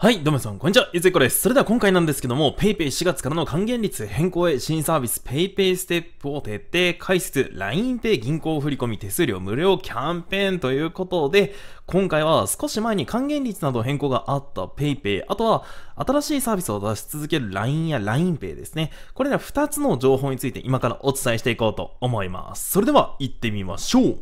はい、どうもさん、こんにちは。ゆずいこです。それでは今回なんですけども、PayPay4 月からの還元率変更へ新サービス PayPay ステップを徹底解説、LINEPay 銀行振込手数料無料キャンペーンということで、今回は少し前に還元率など変更があった PayPay、あとは新しいサービスを出し続ける LINE や LINEPay ですね。これら2つの情報について今からお伝えしていこうと思います。それでは行ってみましょう。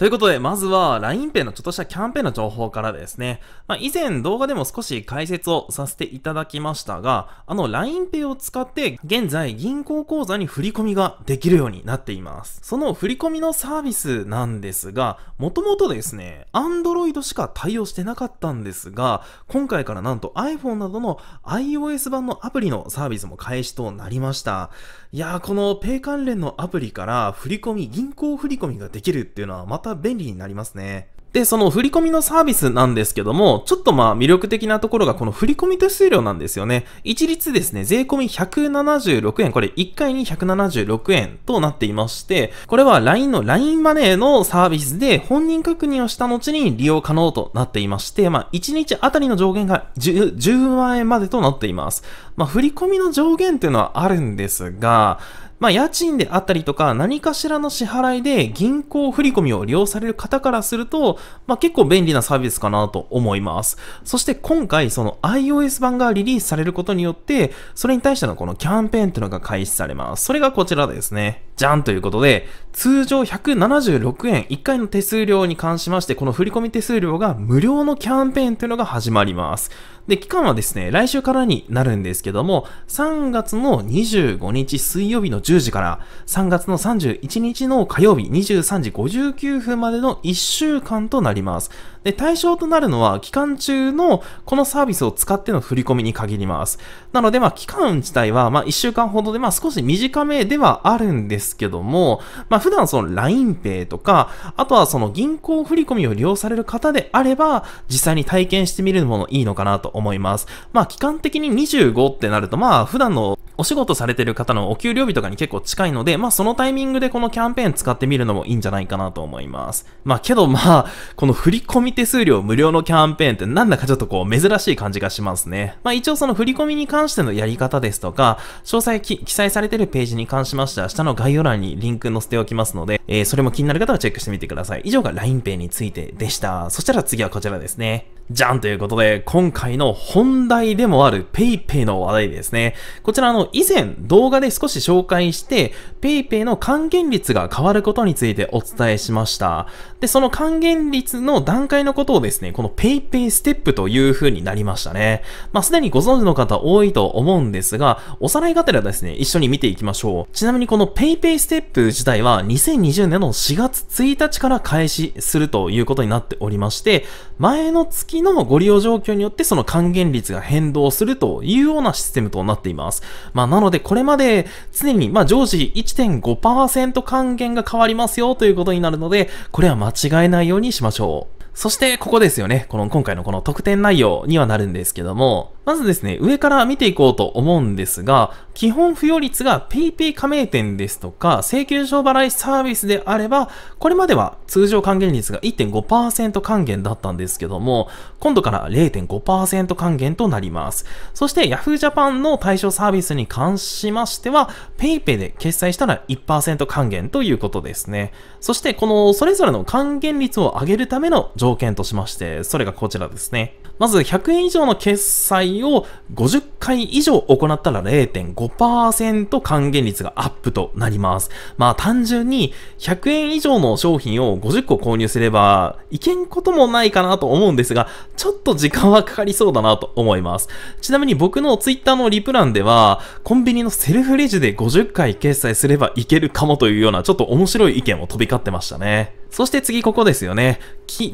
ということで、まずは LINEPay のちょっとしたキャンペーンの情報からですね。まあ、以前動画でも少し解説をさせていただきましたが、あの LINEPay を使って現在銀行口座に振り込みができるようになっています。その振り込みのサービスなんですが、もともとですね、Android しか対応してなかったんですが、今回からなんと iPhone などの iOS 版のアプリのサービスも開始となりました。いやー、この Pay 関連のアプリから振り込み、銀行振り込みができるっていうのはまたた便利になりますね。で、その振り込みのサービスなんですけども、ちょっとまあ魅力的なところがこの振り込み手数料なんですよね。一律ですね、税込み176円、これ1回に176円となっていまして、これは LINE の LINE マネーのサービスで本人確認をした後に利用可能となっていまして、まあ1日あたりの上限が 10, 10万円までとなっています。まあ振り込みの上限っていうのはあるんですが、まあ、家賃であったりとか、何かしらの支払いで銀行振込を利用される方からすると、まあ、結構便利なサービスかなと思います。そして今回、その iOS 版がリリースされることによって、それに対してのこのキャンペーンというのが開始されます。それがこちらですね。じゃんということで、通常176円1回の手数料に関しまして、この振込手数料が無料のキャンペーンというのが始まります。で、期間はですね、来週からになるんですけども、3月の25日水曜日の10時から、3月の31日の火曜日23時59分までの1週間となります。で、対象となるのは、期間中のこのサービスを使っての振り込みに限ります。なので、まあ、期間自体は、まあ、1週間ほどで、まあ、少し短めではあるんですけども、まあ、普段その LINEPay とか、あとはその銀行振り込みを利用される方であれば、実際に体験してみるのもいいのかなと思います。思います。まあ、期間的に25ってなると、まあ、普段のお仕事されてる方のお給料日とかに結構近いので、まあそのタイミングでこのキャンペーン使ってみるのもいいんじゃないかなと思います。まあけどまあ、この振込手数料無料のキャンペーンってなんだかちょっとこう珍しい感じがしますね。まあ一応その振込に関してのやり方ですとか、詳細記載されてるページに関しましては下の概要欄にリンク載せておきますので、えー、それも気になる方はチェックしてみてください。以上が LINEPay についてでした。そしたら次はこちらですね。じゃんということで、今回の本題でもある PayPay の話題ですね。こちらの以前動画で少し紹介して PayPay の還元率が変わることについてお伝えしました。で、その還元率の段階のことをですね、この PayPay ステップという風になりましたね。まあ、すでにご存知の方多いと思うんですが、おさらいがてらですね、一緒に見ていきましょう。ちなみにこの PayPay ステップ自体は2020年の4月1日から開始するということになっておりまして、前の月国のご利用状況によってその還元率が変動するというようなシステムとなっています。まあ、なのでこれまで常に、まあ、常時1.5%還元が変わりますよということになるので、これは間違えないようにしましょう。そして、ここですよね。この、今回のこの特典内容にはなるんですけども、まずですね、上から見ていこうと思うんですが、基本付与率が PayPay 加盟店ですとか、請求書払いサービスであれば、これまでは通常還元率が1.5%還元だったんですけども、今度から0.5%還元となります。そして Yahoo Japan の対象サービスに関しましては、PayPay で決済したら1%還元ということですね。そして、このそれぞれの還元率を上げるための条件としまして、それがこちらですね。まず、100円以上の決済を50回以上行ったら0.5%還元率がアップとなります。まあ単純に100円以上の商品を50個購入すればいけんこともないかなと思うんですが、ちょっと時間はかかりそうだなと思います。ちなみに僕の Twitter のリプランでは、コンビニのセルフレジで50回決済すればいけるかもというようなちょっと面白い意見を飛び交ってましたね。そして次ここですよね。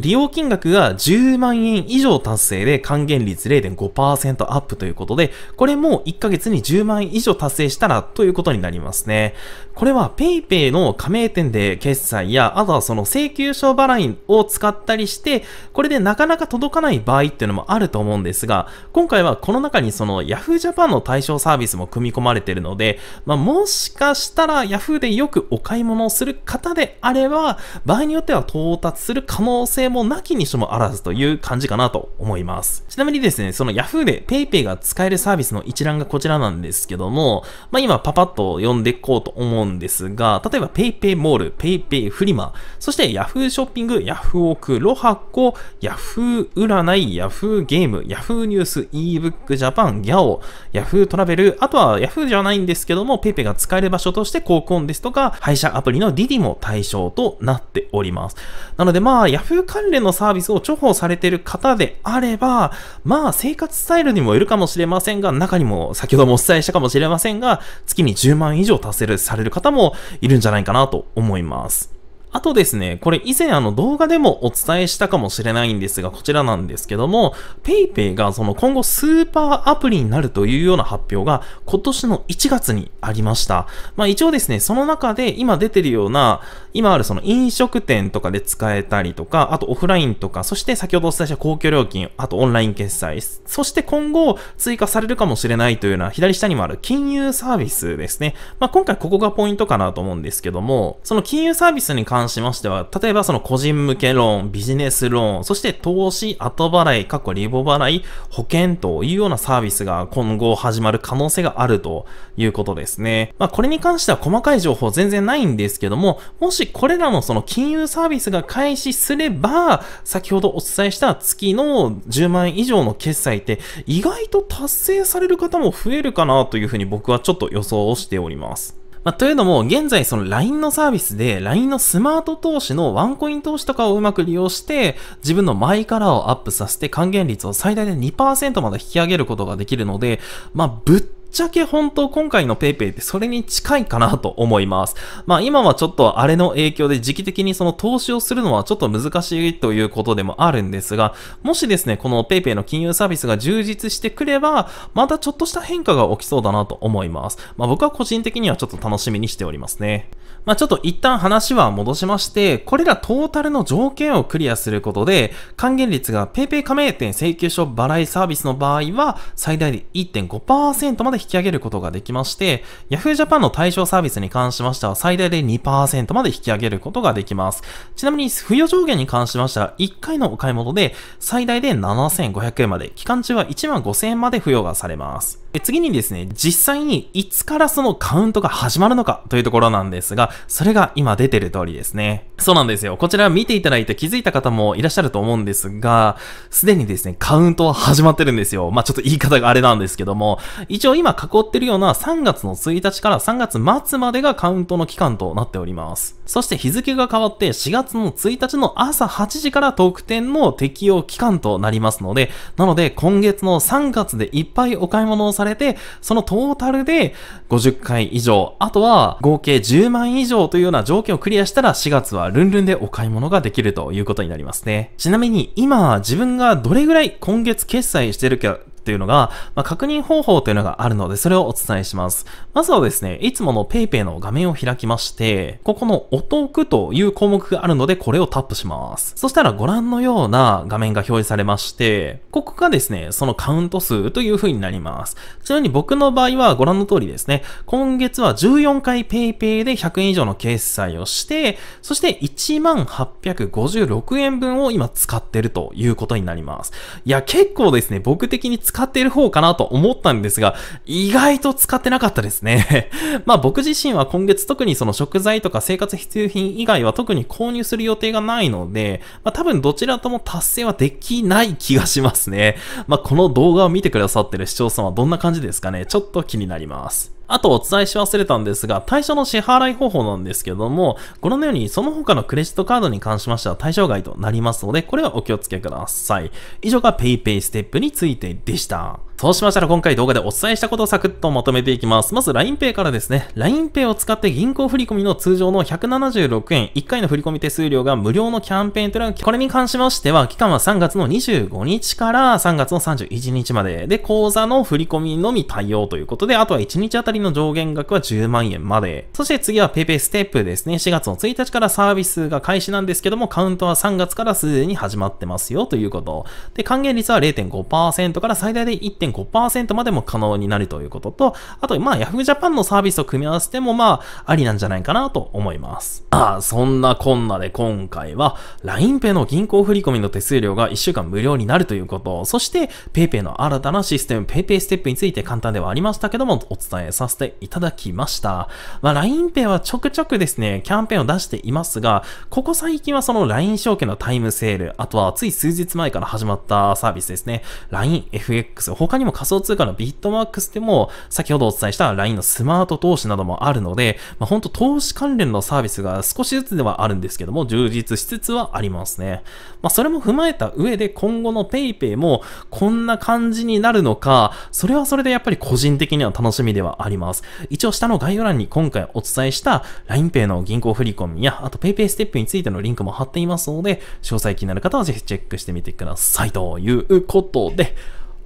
利用金額が10万円以上達成で還元率0.5%アップということで、これも1ヶ月に10万以上達成したらということになりますね。これは PayPay の加盟店で決済や、あとはその請求書払いを使ったりして、これでなかなか届かない場合っていうのもあると思うんですが、今回はこの中にその YahooJapan の対象サービスも組み込まれてるので、まあ、もしかしたら Yahoo でよくお買い物をする方であれば、場合によっては到達する可能性もなきにしもあらずという感じかなと思います。ちなみにですね、その Yahoo で PayPay が使えるサービスの一覧がこちらなんですけども、まあ、今パパッと読んでいこうと思うんんですが、例えば PayPay モール、PayPay フリマ、そして Yahoo ショッピング、Yahoo オク、ロハコ、Yahoo 占い、Yahoo ゲーム、Yahoo ニュース、ebook ジャパン、YAO、Yahoo トラベル、あとは Yahoo じゃないんですけども、PayPay が使える場所として高校コですとか、配車アプリの DD も対象となっております。なのでまあ、Yahoo 関連のサービスを重宝されている方であれば、まあ、生活スタイルにもよるかもしれませんが、中にも先ほどもお伝えしたかもしれませんが、月に10万以上達成される方方もいるんじゃないかなと思います。あとですね、これ以前あの動画でもお伝えしたかもしれないんですが、こちらなんですけども、PayPay がその今後スーパーアプリになるというような発表が今年の1月にありました。まあ一応ですね、その中で今出てるような、今あるその飲食店とかで使えたりとか、あとオフラインとか、そして先ほどお伝えした公共料金、あとオンライン決済、そして今後追加されるかもしれないというような左下にもある金融サービスですね。まあ今回ここがポイントかなと思うんですけども、その金融サービスに関関しましては、例えばその個人向けローン、ビジネスローン、そして投資、後払い、過去リボ払い、保険というようなサービスが今後始まる可能性があるということですね。まあこれに関しては細かい情報全然ないんですけども、もしこれらのその金融サービスが開始すれば、先ほどお伝えした月の10万円以上の決済って意外と達成される方も増えるかなというふうに僕はちょっと予想をしております。まあ、というのも、現在その LINE のサービスで、LINE のスマート投資のワンコイン投資とかをうまく利用して、自分のマイカラーをアップさせて還元率を最大で2%まで引き上げることができるので、まあ、ぶっちゃけ本当今回の PayPay ってそれに近いかなと思います。まあ今はちょっとあれの影響で時期的にその投資をするのはちょっと難しいということでもあるんですが、もしですね、この PayPay の金融サービスが充実してくれば、またちょっとした変化が起きそうだなと思います。まあ僕は個人的にはちょっと楽しみにしておりますね。まあちょっと一旦話は戻しまして、これらトータルの条件をクリアすることで、還元率が PayPay 加盟店請求書払いサービスの場合は、最大で1.5%まで引引き上げることができまして、Yahoo Japan の対象サービスに関しましては最大で2%まで引き上げることができます。ちなみに、付与上限に関しましては、1回のお買い物で最大で7500円まで、期間中は1万5000円まで付与がされます。次にですね、実際にいつからそのカウントが始まるのかというところなんですが、それが今出てる通りですね。そうなんですよ。こちら見ていただいて気づいた方もいらっしゃると思うんですが、すでにですね、カウントは始まってるんですよ。まあ、ちょっと言い方があれなんですけども、一応今囲ってるような3月の1日から3月末までがカウントの期間となっております。そして日付が変わって4月の1日の朝8時から特典の適用期間となりますので、なので今月の3月でいっぱいお買い物をされて、そのトータルで50回以上、あとは合計10万以上というような条件をクリアしたら4月はルンルンでお買い物ができるということになりますね。ちなみに今自分がどれぐらい今月決済してるかっていうのが、まあ、確認方法というのがあるので、それをお伝えします。まずはですね、いつもの PayPay の画面を開きまして、ここのお得という項目があるので、これをタップします。そしたらご覧のような画面が表示されまして、ここがですね、そのカウント数という風になります。ちなみに僕の場合はご覧の通りですね、今月は14回 PayPay で100円以上の決済をして、そして1856円分を今使ってるということになります。いや、結構ですね、僕的に使使っている方かなと思ったんですが、意外と使ってなかったですね。まあ僕自身は今月特にその食材とか生活必需品以外は特に購入する予定がないので、まあ多分どちらとも達成はできない気がしますね。まあこの動画を見てくださってる視聴さんはどんな感じですかねちょっと気になります。あとお伝えし忘れたんですが、対象の支払い方法なんですけども、ご覧のようにその他のクレジットカードに関しましては対象外となりますので、これはお気をつけください。以上が PayPay ステップについてでした。そうしましたら今回動画でお伝えしたことをサクッとまとめていきます。まず LINEPay からですね、LINEPay を使って銀行振込の通常の176円、1回の振込手数料が無料のキャンペーンというのは、これに関しましては、期間は3月の25日から3月の31日まで、で、口座の振込のみ対応ということで、あとは1日あたりの上限額は10万円まで。そして次は PayPay ステップですね、4月の1日からサービスが開始なんですけども、カウントは3月からすでに始まってますよということ。で、還元率は0.5%から最大で1.5%。5までも可能になるということと、あと、まあ、Yahoo Japan のサービスを組み合わせても、まあ、ありなんじゃないかなと思います。ああ、そんなこんなで今回は、LINEPay の銀行振込の手数料が1週間無料になるということ、そして PayPay の新たなシステム PayPay ステップについて簡単ではありましたけども、お伝えさせていただきました。まあ、LINEPay はちょくちょくですね、キャンペーンを出していますが、ここ最近はその LINE 証券のタイムセール、あとはつい数日前から始まったサービスですね、LINEFX、他他にも仮想通貨のビットマークスでも、先ほどお伝えした LINE のスマート投資などもあるので、まあ、本当投資関連のサービスが少しずつではあるんですけども、充実しつつはありますね。まあ、それも踏まえた上で、今後の PayPay もこんな感じになるのか、それはそれでやっぱり個人的には楽しみではあります。一応下の概要欄に今回お伝えした LINEPay の銀行振込や、あと PayPay ステップについてのリンクも貼っていますので、詳細気になる方はぜひチェックしてみてください。ということで、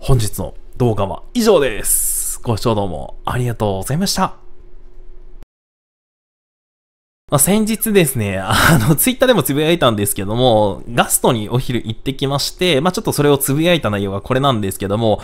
本日の動画は以上です。ご視聴どうもありがとうございました。ま先日ですね、あの、ツイッターでもつぶやいたんですけども、ガストにお昼行ってきまして、まあ、ちょっとそれをつぶやいた内容がこれなんですけども、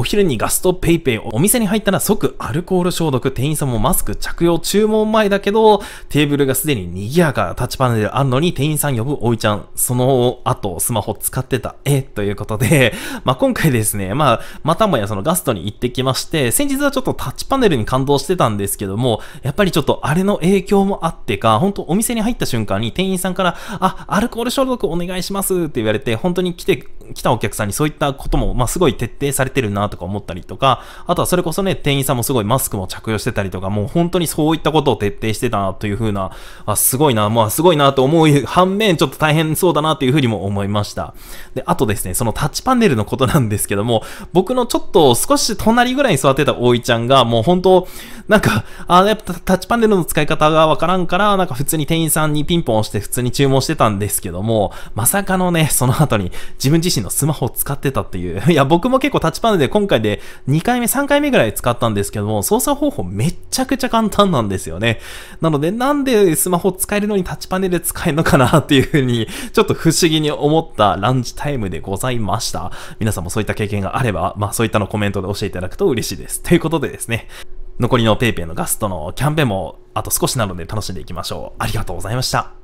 お昼にガストペイペイお店に入ったら即アルコール消毒、店員さんもマスク着用、注文前だけど、テーブルがすでに賑やか、タッチパネルあるのに店員さん呼ぶおいちゃん、その後スマホ使ってた、え、ということで、まあ、今回ですね、まあ、またもやそのガストに行ってきまして、先日はちょっとタッチパネルに感動してたんですけども、やっぱりちょっとあれの影響もあってか、本当お店に入った瞬間に店員さんから、あ、アルコール消毒お願いしますって言われて、本当に来て来たお客さんにそういったことも、まあ、すごい徹底されてるなとか思ったりとか、あとはそれこそね、店員さんもすごいマスクも着用してたりとか、もう本当にそういったことを徹底してたなというふうな、あ、すごいな、まあ、すごいなと思う反面、ちょっと大変そうだなというふうにも思いました。で、あとですね、そのタッチパネルのことなんですけども、僕のちょっと少し隣ぐらいに座ってたおいちゃんが、もう本当、なんか、あ、やっぱタッチパネルの使い方がわからんから、なんか普通に店員さんにピンポン押して普通に注文してたんですけども、まさかのね、その後に自分自身身のスマホを使ってたっていう。いや、僕も結構タッチパネルで今回で2回目、3回目ぐらい使ったんですけども、操作方法めっちゃくちゃ簡単なんですよね。なので、なんでスマホ使えるのにタッチパネルで使えるのかなっていうふうに、ちょっと不思議に思ったランチタイムでございました。皆さんもそういった経験があれば、まあそういったのコメントで教えていただくと嬉しいです。ということでですね、残りの PayPay のガストのキャンペーンもあと少しなので楽しんでいきましょう。ありがとうございました。